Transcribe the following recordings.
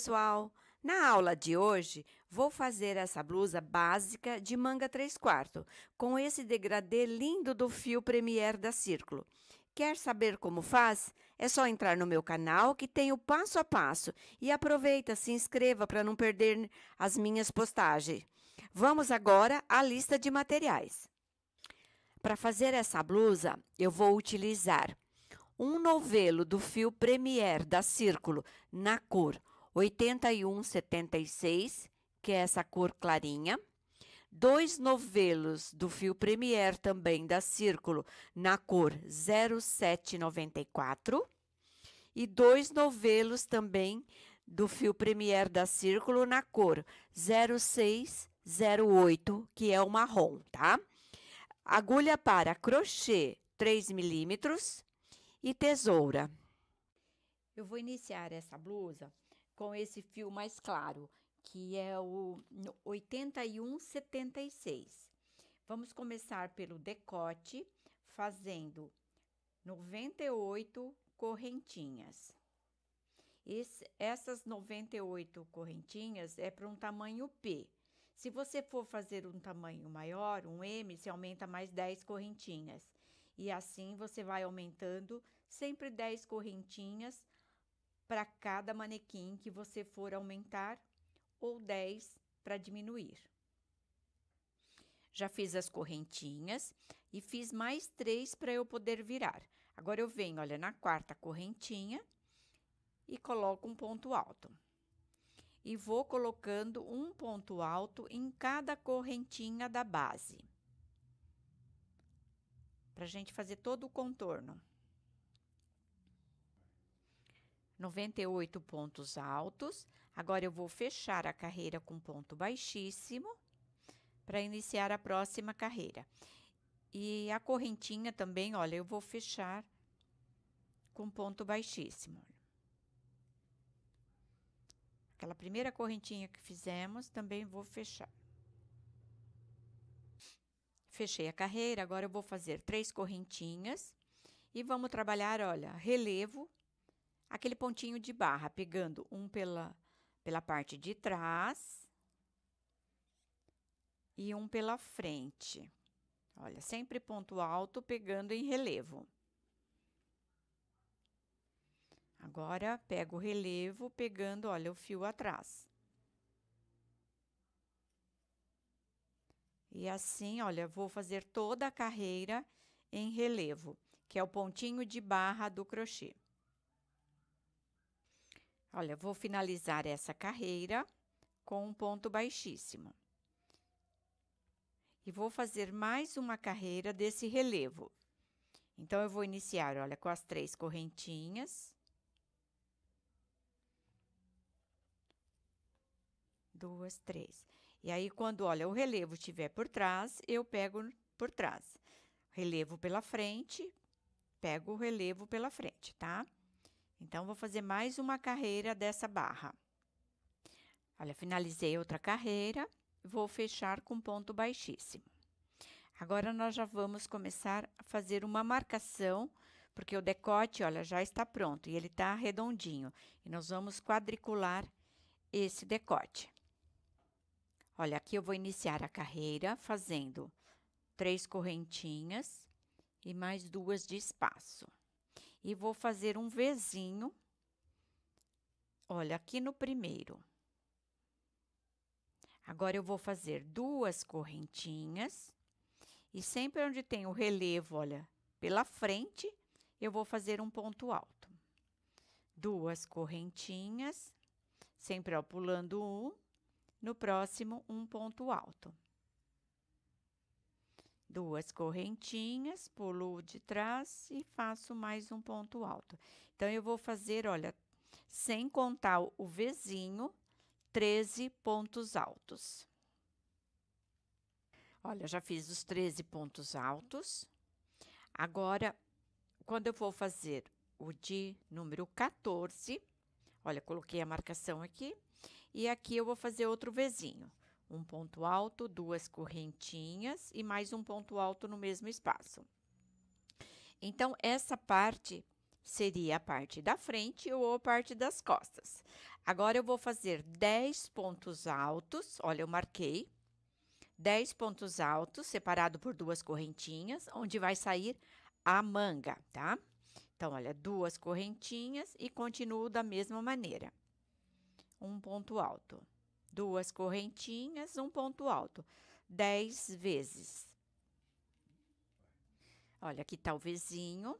pessoal! Na aula de hoje, vou fazer essa blusa básica de manga 3 quartos, com esse degradê lindo do fio Premier da Círculo. Quer saber como faz? É só entrar no meu canal que tem o passo a passo e aproveita, se inscreva para não perder as minhas postagens. Vamos agora à lista de materiais. Para fazer essa blusa, eu vou utilizar um novelo do fio Premier da Círculo na cor 8176, que é essa cor clarinha. Dois novelos do fio Premier também da Círculo na cor 0794 e dois novelos também do fio Premier da Círculo na cor 0608, que é o marrom, tá? Agulha para crochê 3 milímetros e tesoura. Eu vou iniciar essa blusa com esse fio mais claro, que é o 8176. Vamos começar pelo decote, fazendo 98 correntinhas. Esse, essas 98 correntinhas é para um tamanho P. Se você for fazer um tamanho maior, um M, se aumenta mais 10 correntinhas. E assim você vai aumentando sempre 10 correntinhas para cada manequim que você for aumentar ou 10 para diminuir. Já fiz as correntinhas e fiz mais três para eu poder virar. Agora eu venho, olha, na quarta correntinha e coloco um ponto alto. E vou colocando um ponto alto em cada correntinha da base. Para gente fazer todo o contorno. 98 pontos altos. Agora eu vou fechar a carreira com ponto baixíssimo para iniciar a próxima carreira. E a correntinha também, olha, eu vou fechar com ponto baixíssimo. Aquela primeira correntinha que fizemos, também vou fechar. Fechei a carreira, agora eu vou fazer três correntinhas e vamos trabalhar, olha, relevo aquele pontinho de barra, pegando um pela, pela parte de trás e um pela frente. Olha, sempre ponto alto pegando em relevo. Agora, pego o relevo pegando, olha, o fio atrás. E assim, olha, vou fazer toda a carreira em relevo, que é o pontinho de barra do crochê. Olha, vou finalizar essa carreira com um ponto baixíssimo. E vou fazer mais uma carreira desse relevo. Então, eu vou iniciar, olha, com as três correntinhas. Duas, três. E aí, quando, olha, o relevo estiver por trás, eu pego por trás. Relevo pela frente, pego o relevo pela frente, tá? Tá? Então, vou fazer mais uma carreira dessa barra. Olha, finalizei outra carreira, vou fechar com ponto baixíssimo. Agora, nós já vamos começar a fazer uma marcação, porque o decote, olha, já está pronto e ele está redondinho. E nós vamos quadricular esse decote. Olha, aqui eu vou iniciar a carreira fazendo três correntinhas e mais duas de espaço e vou fazer um Vzinho. Olha, aqui no primeiro. Agora, eu vou fazer duas correntinhas. E sempre onde tem o relevo, olha, pela frente, eu vou fazer um ponto alto. Duas correntinhas, sempre ó, pulando um, no próximo, um ponto alto duas correntinhas, pulo de trás e faço mais um ponto alto. Então, eu vou fazer, olha, sem contar o vizinho, 13 pontos altos. Olha, já fiz os 13 pontos altos. Agora, quando eu for fazer o de número 14, olha, coloquei a marcação aqui, e aqui eu vou fazer outro vizinho um ponto alto, duas correntinhas e mais um ponto alto no mesmo espaço. Então, essa parte seria a parte da frente ou a parte das costas. Agora, eu vou fazer 10 pontos altos, olha, eu marquei 10 pontos altos, separado por duas correntinhas, onde vai sair a manga, tá? Então, olha, duas correntinhas e continuo da mesma maneira. Um ponto alto duas correntinhas, um ponto alto, dez vezes. Olha, aqui está o vizinho,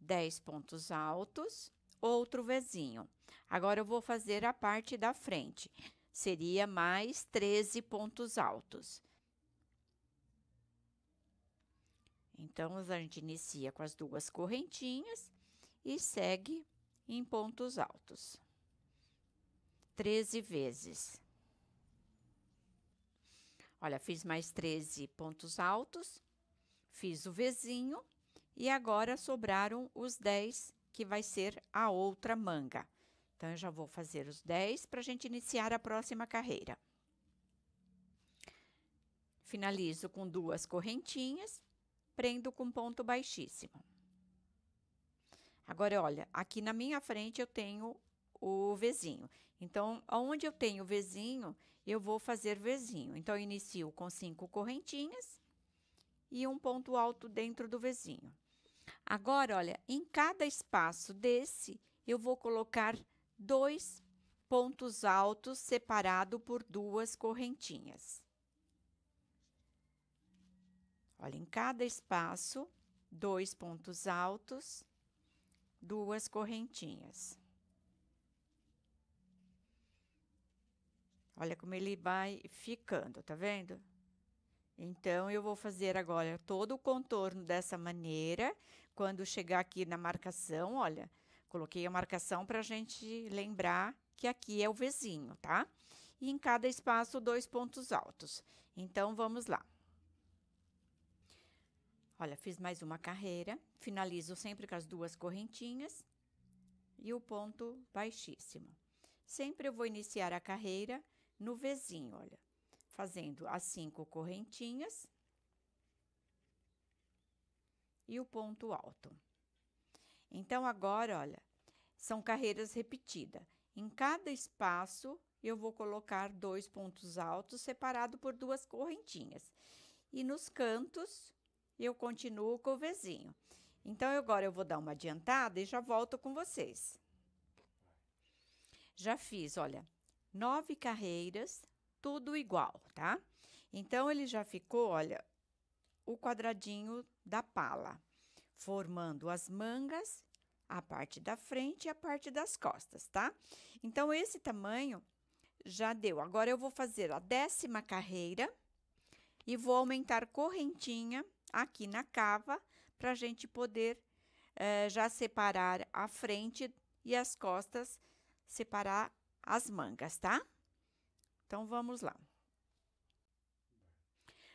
dez pontos altos, outro vizinho. Agora eu vou fazer a parte da frente, seria mais 13 pontos altos. Então, a gente inicia com as duas correntinhas e segue em pontos altos. 13 vezes. Olha, fiz mais 13 pontos altos, fiz o vizinho e agora sobraram os 10, que vai ser a outra manga. Então, eu já vou fazer os 10 para a gente iniciar a próxima carreira. Finalizo com duas correntinhas, prendo com ponto baixíssimo. Agora, olha, aqui na minha frente eu tenho o vizinho. Então, onde eu tenho vizinho, eu vou fazer vizinho. Então, eu inicio com cinco correntinhas e um ponto alto dentro do vizinho. Agora, olha, em cada espaço desse, eu vou colocar dois pontos altos separado por duas correntinhas. Olha, em cada espaço, dois pontos altos, duas correntinhas. Olha como ele vai ficando, tá vendo? Então, eu vou fazer agora todo o contorno dessa maneira. Quando chegar aqui na marcação, olha, coloquei a marcação para a gente lembrar que aqui é o vizinho, tá? E em cada espaço, dois pontos altos. Então, vamos lá. Olha, fiz mais uma carreira, finalizo sempre com as duas correntinhas e o ponto baixíssimo. Sempre eu vou iniciar a carreira no vizinho, olha, fazendo as cinco correntinhas e o ponto alto. Então, agora, olha, são carreiras repetidas. Em cada espaço, eu vou colocar dois pontos altos separado por duas correntinhas. E nos cantos, eu continuo com o vizinho. Então, agora eu vou dar uma adiantada e já volto com vocês. Já fiz, olha, nove carreiras, tudo igual, tá? Então, ele já ficou, olha, o quadradinho da pala, formando as mangas, a parte da frente e a parte das costas, tá? Então, esse tamanho já deu. Agora, eu vou fazer a décima carreira e vou aumentar correntinha aqui na cava para gente poder eh, já separar a frente e as costas, separar as mangas, tá? Então, vamos lá.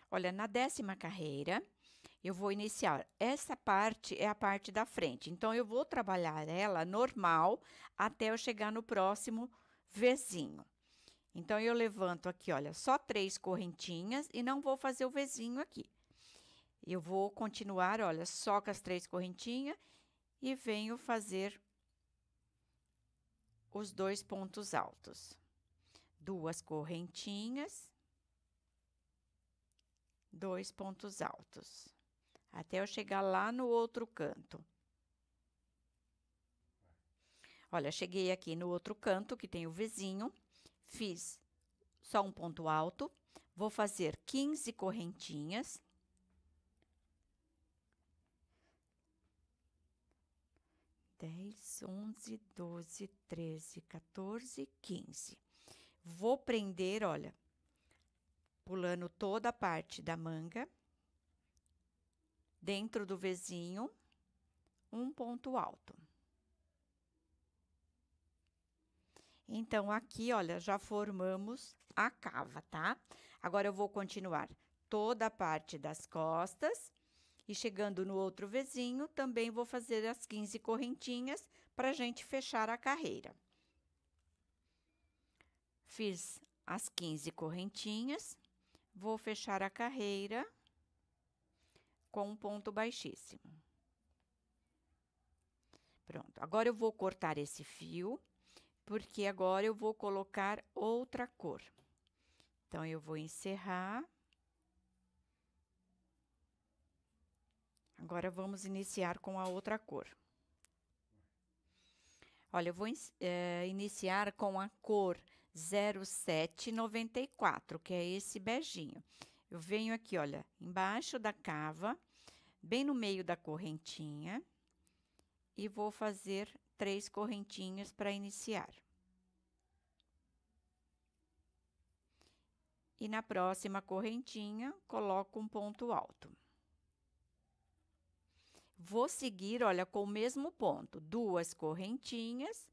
Olha, na décima carreira, eu vou iniciar. Essa parte é a parte da frente. Então, eu vou trabalhar ela normal até eu chegar no próximo vizinho. Então, eu levanto aqui, olha, só três correntinhas e não vou fazer o vizinho aqui. Eu vou continuar, olha, só com as três correntinhas e venho fazer os dois pontos altos. Duas correntinhas, dois pontos altos, até eu chegar lá no outro canto. Olha, cheguei aqui no outro canto, que tem o vizinho, fiz só um ponto alto, vou fazer 15 correntinhas, 10, 11, 12, 13, 14, 15. Vou prender, olha, pulando toda a parte da manga, dentro do vizinho, um ponto alto. Então, aqui, olha, já formamos a cava, tá? Agora, eu vou continuar toda a parte das costas e chegando no outro vizinho, também vou fazer as 15 correntinhas para a gente fechar a carreira. Fiz as 15 correntinhas, vou fechar a carreira com um ponto baixíssimo. Pronto, agora eu vou cortar esse fio, porque agora eu vou colocar outra cor. Então, eu vou encerrar Agora vamos iniciar com a outra cor. Olha, eu vou é, iniciar com a cor 0794, que é esse beijinho. Eu venho aqui, olha, embaixo da cava, bem no meio da correntinha, e vou fazer três correntinhas para iniciar. E na próxima correntinha, coloco um ponto alto. Vou seguir, olha, com o mesmo ponto, duas correntinhas,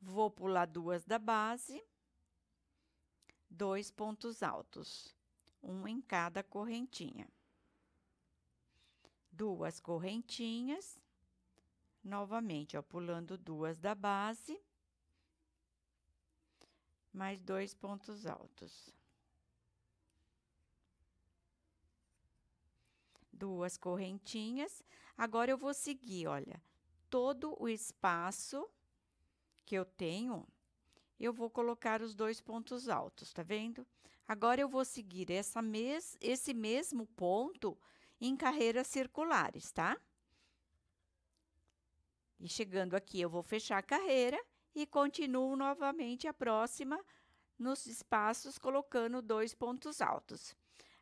vou pular duas da base, dois pontos altos, um em cada correntinha. Duas correntinhas, novamente, ó, pulando duas da base, mais dois pontos altos. duas correntinhas. Agora, eu vou seguir, olha, todo o espaço que eu tenho, eu vou colocar os dois pontos altos, tá vendo? Agora, eu vou seguir essa mes esse mesmo ponto em carreiras circulares, tá? E chegando aqui, eu vou fechar a carreira e continuo novamente a próxima nos espaços, colocando dois pontos altos.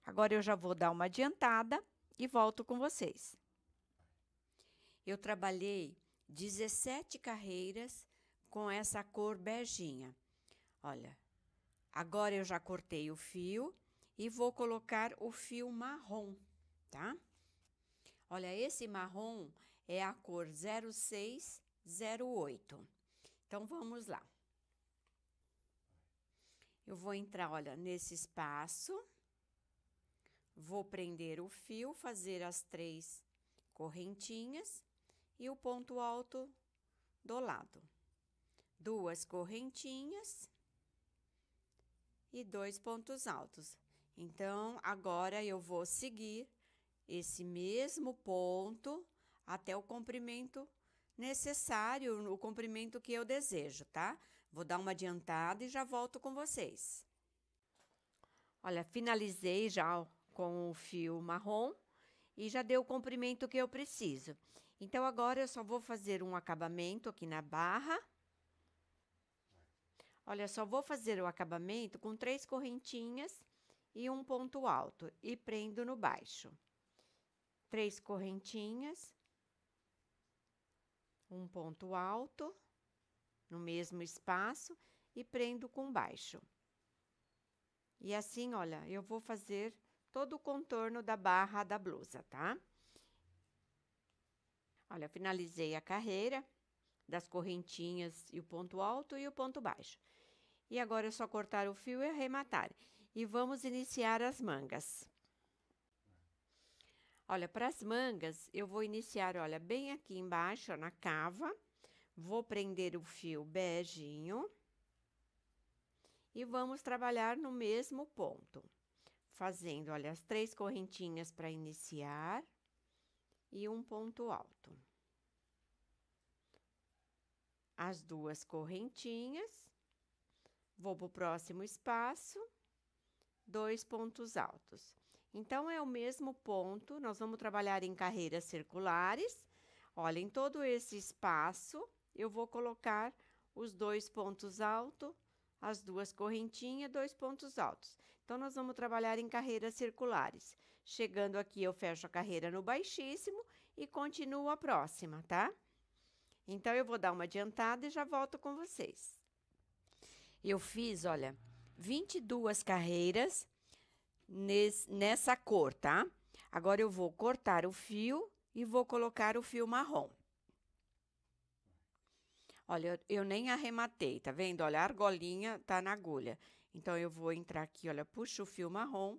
Agora, eu já vou dar uma adiantada e volto com vocês. Eu trabalhei 17 carreiras com essa cor beijinha. Olha, agora eu já cortei o fio e vou colocar o fio marrom, tá? Olha, esse marrom é a cor 0608. Então, vamos lá. Eu vou entrar, olha, nesse espaço Vou prender o fio, fazer as três correntinhas e o ponto alto do lado. Duas correntinhas e dois pontos altos. Então, agora eu vou seguir esse mesmo ponto até o comprimento necessário, o comprimento que eu desejo, tá? Vou dar uma adiantada e já volto com vocês. Olha, finalizei já com o fio marrom e já deu o comprimento que eu preciso. Então, agora eu só vou fazer um acabamento aqui na barra. Olha, só vou fazer o acabamento com três correntinhas e um ponto alto e prendo no baixo. Três correntinhas, um ponto alto no mesmo espaço e prendo com baixo. E assim, olha, eu vou fazer todo o contorno da barra da blusa, tá? Olha, finalizei a carreira das correntinhas e o ponto alto e o ponto baixo. E agora é só cortar o fio e arrematar. E vamos iniciar as mangas. Olha, para as mangas, eu vou iniciar, olha, bem aqui embaixo, ó, na cava. Vou prender o fio beijinho. E vamos trabalhar no mesmo ponto fazendo, olha, as três correntinhas para iniciar e um ponto alto. As duas correntinhas, vou para o próximo espaço, dois pontos altos. Então, é o mesmo ponto, nós vamos trabalhar em carreiras circulares. Olha, em todo esse espaço, eu vou colocar os dois pontos altos as duas correntinhas, dois pontos altos. Então, nós vamos trabalhar em carreiras circulares. Chegando aqui, eu fecho a carreira no baixíssimo e continuo a próxima, tá? Então, eu vou dar uma adiantada e já volto com vocês. Eu fiz, olha, 22 carreiras nessa cor, tá? Agora, eu vou cortar o fio e vou colocar o fio marrom. Olha, eu nem arrematei, tá vendo? Olha, a argolinha tá na agulha. Então, eu vou entrar aqui, olha, puxo o fio marrom.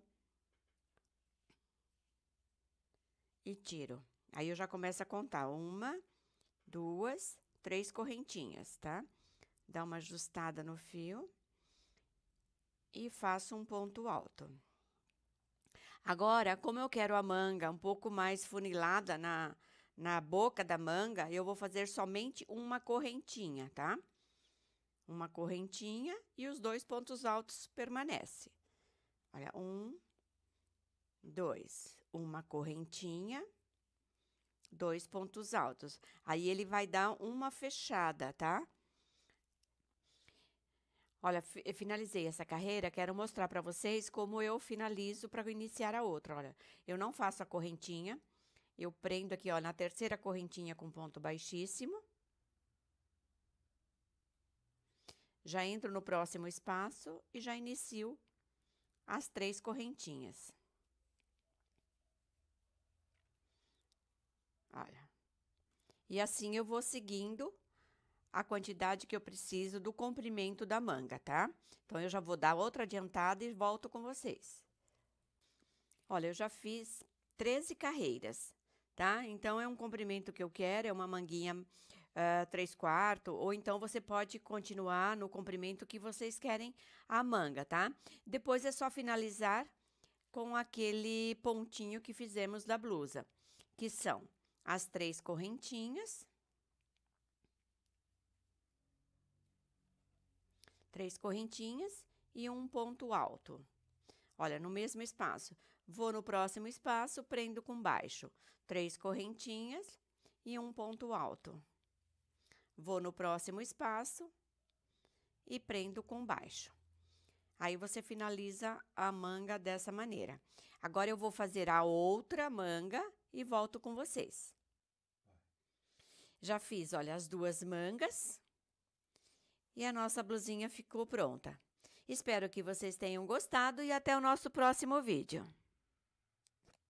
E tiro. Aí, eu já começo a contar. Uma, duas, três correntinhas, tá? Dá uma ajustada no fio. E faço um ponto alto. Agora, como eu quero a manga um pouco mais funilada na na boca da manga, eu vou fazer somente uma correntinha, tá? Uma correntinha e os dois pontos altos permanecem. Olha, um, dois, uma correntinha, dois pontos altos. Aí ele vai dar uma fechada, tá? Olha, finalizei essa carreira, quero mostrar para vocês como eu finalizo para iniciar a outra. Olha, eu não faço a correntinha, eu prendo aqui, ó, na terceira correntinha com ponto baixíssimo. Já entro no próximo espaço e já inicio as três correntinhas. Olha. E assim eu vou seguindo a quantidade que eu preciso do comprimento da manga, tá? Então, eu já vou dar outra adiantada e volto com vocês. Olha, eu já fiz 13 carreiras tá? Então, é um comprimento que eu quero, é uma manguinha uh, ah, 3 quartos, ou então você pode continuar no comprimento que vocês querem a manga, tá? Depois é só finalizar com aquele pontinho que fizemos da blusa, que são as três correntinhas. Três correntinhas e um ponto alto. Olha, no mesmo espaço. Vou no próximo espaço, prendo com baixo. Três correntinhas e um ponto alto. Vou no próximo espaço e prendo com baixo. Aí você finaliza a manga dessa maneira. Agora eu vou fazer a outra manga e volto com vocês. Já fiz, olha, as duas mangas e a nossa blusinha ficou pronta. Espero que vocês tenham gostado e até o nosso próximo vídeo.